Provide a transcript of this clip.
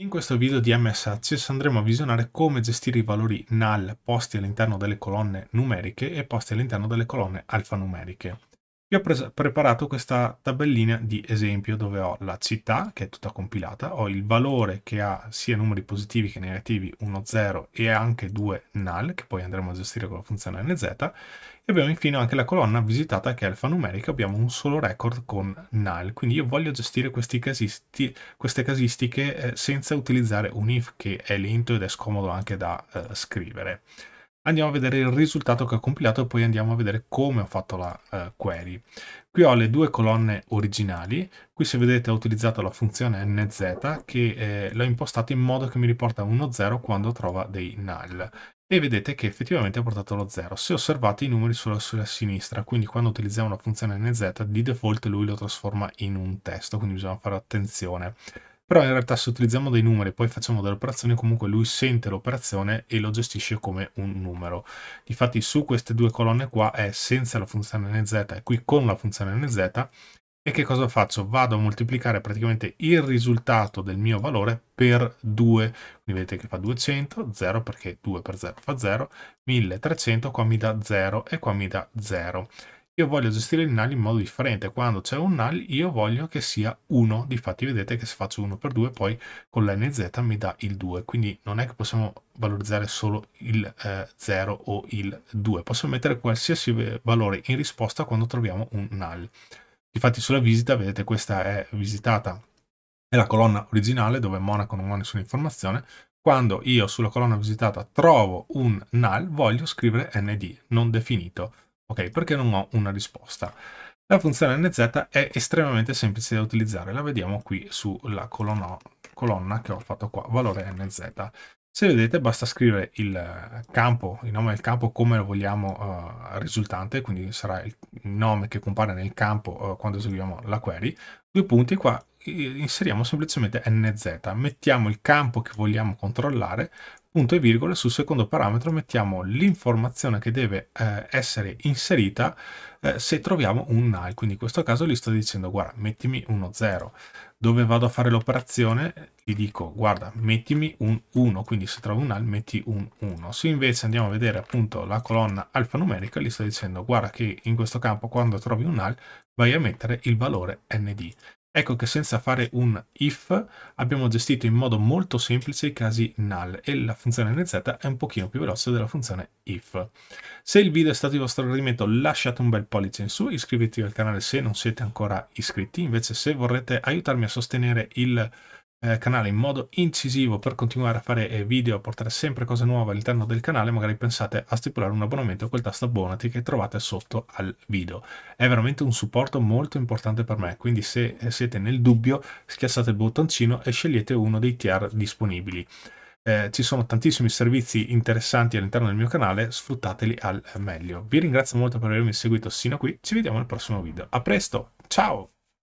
In questo video di MS Access andremo a visionare come gestire i valori null posti all'interno delle colonne numeriche e posti all'interno delle colonne alfanumeriche vi ho preparato questa tabellina di esempio dove ho la città, che è tutta compilata, ho il valore che ha sia numeri positivi che negativi 1, 0 e anche 2 null, che poi andremo a gestire con la funzione nz, e abbiamo infine anche la colonna visitata che è alfanumerica, abbiamo un solo record con null, quindi io voglio gestire casisti, queste casistiche eh, senza utilizzare un if che è lento ed è scomodo anche da eh, scrivere andiamo a vedere il risultato che ho compilato e poi andiamo a vedere come ho fatto la eh, query. Qui ho le due colonne originali, qui se vedete ho utilizzato la funzione nz che eh, l'ho impostata in modo che mi riporta uno 0 quando trova dei null e vedete che effettivamente ha portato lo 0. Se osservate i numeri sono sulla sinistra, quindi quando utilizziamo la funzione nz di default lui lo trasforma in un testo, quindi bisogna fare attenzione. Però in realtà se utilizziamo dei numeri e poi facciamo delle operazioni, comunque lui sente l'operazione e lo gestisce come un numero. Difatti su queste due colonne qua è senza la funzione nz e qui con la funzione nz. E che cosa faccio? Vado a moltiplicare praticamente il risultato del mio valore per 2. Quindi vedete che fa 200, 0 perché 2 per 0 fa 0, 1300 qua mi dà 0 e qua mi dà 0 io voglio gestire il null in modo differente. Quando c'è un null io voglio che sia 1, difatti vedete che se faccio 1 per 2 poi con l'nz mi dà il 2, quindi non è che possiamo valorizzare solo il eh, 0 o il 2, posso mettere qualsiasi eh, valore in risposta quando troviamo un null. Infatti sulla visita, vedete questa è visitata, è la colonna originale dove Monaco non ha nessuna informazione, quando io sulla colonna visitata trovo un null voglio scrivere nd, non definito. Ok, perché non ho una risposta? La funzione nz è estremamente semplice da utilizzare, la vediamo qui sulla colonna, colonna che ho fatto qua, valore nz. Se vedete basta scrivere il campo, il nome del campo come lo vogliamo uh, risultante, quindi sarà il nome che compare nel campo uh, quando eseguiamo la query, due punti qua inseriamo semplicemente nz, mettiamo il campo che vogliamo controllare, punto e virgola, sul secondo parametro mettiamo l'informazione che deve eh, essere inserita eh, se troviamo un null, quindi in questo caso gli sto dicendo guarda mettimi uno 0, dove vado a fare l'operazione gli dico guarda mettimi un 1, quindi se trovo un null metti un 1, se invece andiamo a vedere appunto la colonna alfanumerica gli sto dicendo guarda che in questo campo quando trovi un null vai a mettere il valore nd. Ecco che senza fare un if abbiamo gestito in modo molto semplice i casi null e la funzione nz è un pochino più veloce della funzione if. Se il video è stato di vostro gradimento lasciate un bel pollice in su, iscrivetevi al canale se non siete ancora iscritti, invece se vorrete aiutarmi a sostenere il eh, canale in modo incisivo per continuare a fare eh, video, a portare sempre cose nuove all'interno del canale, magari pensate a stipulare un abbonamento a quel tasto abbonati che trovate sotto al video. È veramente un supporto molto importante per me, quindi se eh, siete nel dubbio schiacciate il bottoncino e scegliete uno dei tier disponibili. Eh, ci sono tantissimi servizi interessanti all'interno del mio canale, sfruttateli al meglio. Vi ringrazio molto per avermi seguito sino a qui, ci vediamo al prossimo video. A presto, ciao!